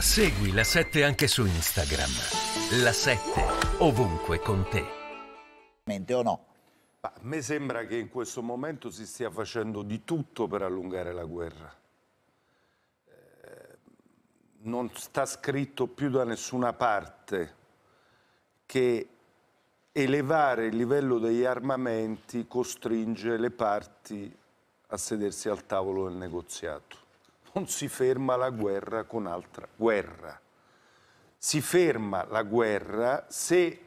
Segui la 7 anche su Instagram. La 7 ovunque con te. Mente o no? a me sembra che in questo momento si stia facendo di tutto per allungare la guerra. Eh, non sta scritto più da nessuna parte che elevare il livello degli armamenti costringe le parti a sedersi al tavolo del negoziato non si ferma la guerra con altra guerra. Si ferma la guerra se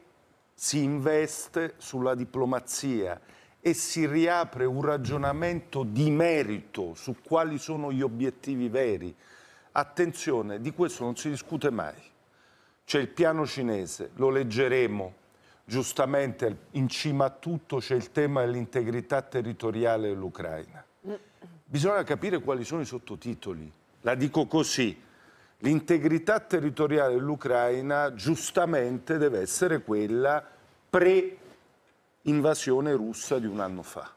si investe sulla diplomazia e si riapre un ragionamento di merito su quali sono gli obiettivi veri. Attenzione, di questo non si discute mai. C'è il piano cinese, lo leggeremo, giustamente in cima a tutto c'è il tema dell'integrità territoriale dell'Ucraina bisogna capire quali sono i sottotitoli. La dico così, l'integrità territoriale dell'Ucraina giustamente deve essere quella pre-invasione russa di un anno fa,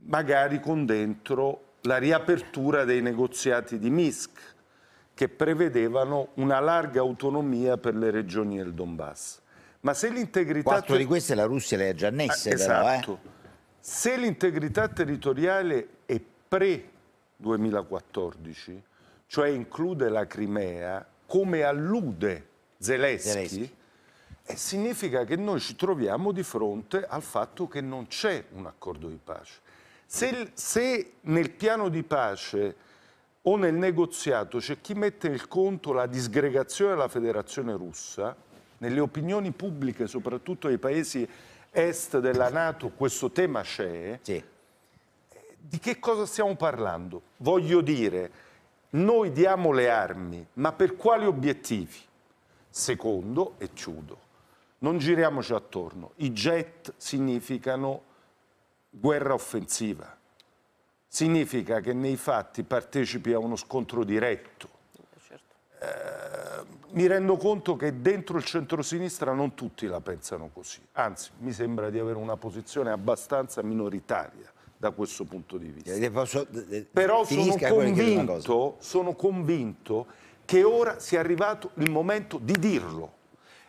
magari con dentro la riapertura dei negoziati di Minsk che prevedevano una larga autonomia per le regioni del Donbass. Ma se l'integrità... Quattro di queste la Russia le ha già annesse, ah, esatto. però, eh? Esatto. Se l'integrità territoriale è pre-2014, cioè include la Crimea, come allude Zelensky, Zelensky. Eh, significa che noi ci troviamo di fronte al fatto che non c'è un accordo di pace. Se, se nel piano di pace o nel negoziato c'è chi mette in conto la disgregazione della federazione russa, nelle opinioni pubbliche, soprattutto dei paesi est della Nato questo tema c'è, sì. di che cosa stiamo parlando? Voglio dire, noi diamo le armi, ma per quali obiettivi? Secondo, e chiudo, non giriamoci attorno, i jet significano guerra offensiva, significa che nei fatti partecipi a uno scontro diretto, mi rendo conto che dentro il centrosinistra non tutti la pensano così, anzi mi sembra di avere una posizione abbastanza minoritaria da questo punto di vista. Eh, posso... Eh, eh, Però sono convinto, sono convinto che ora sia arrivato il momento di dirlo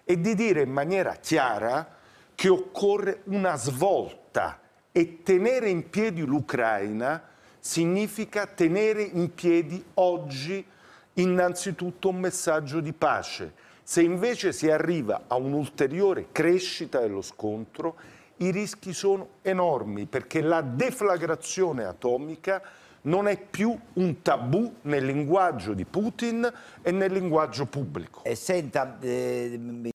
e di dire in maniera chiara che occorre una svolta e tenere in piedi l'Ucraina significa tenere in piedi oggi innanzitutto un messaggio di pace. Se invece si arriva a un'ulteriore crescita dello scontro, i rischi sono enormi perché la deflagrazione atomica non è più un tabù nel linguaggio di Putin e nel linguaggio pubblico. Eh, senta, eh,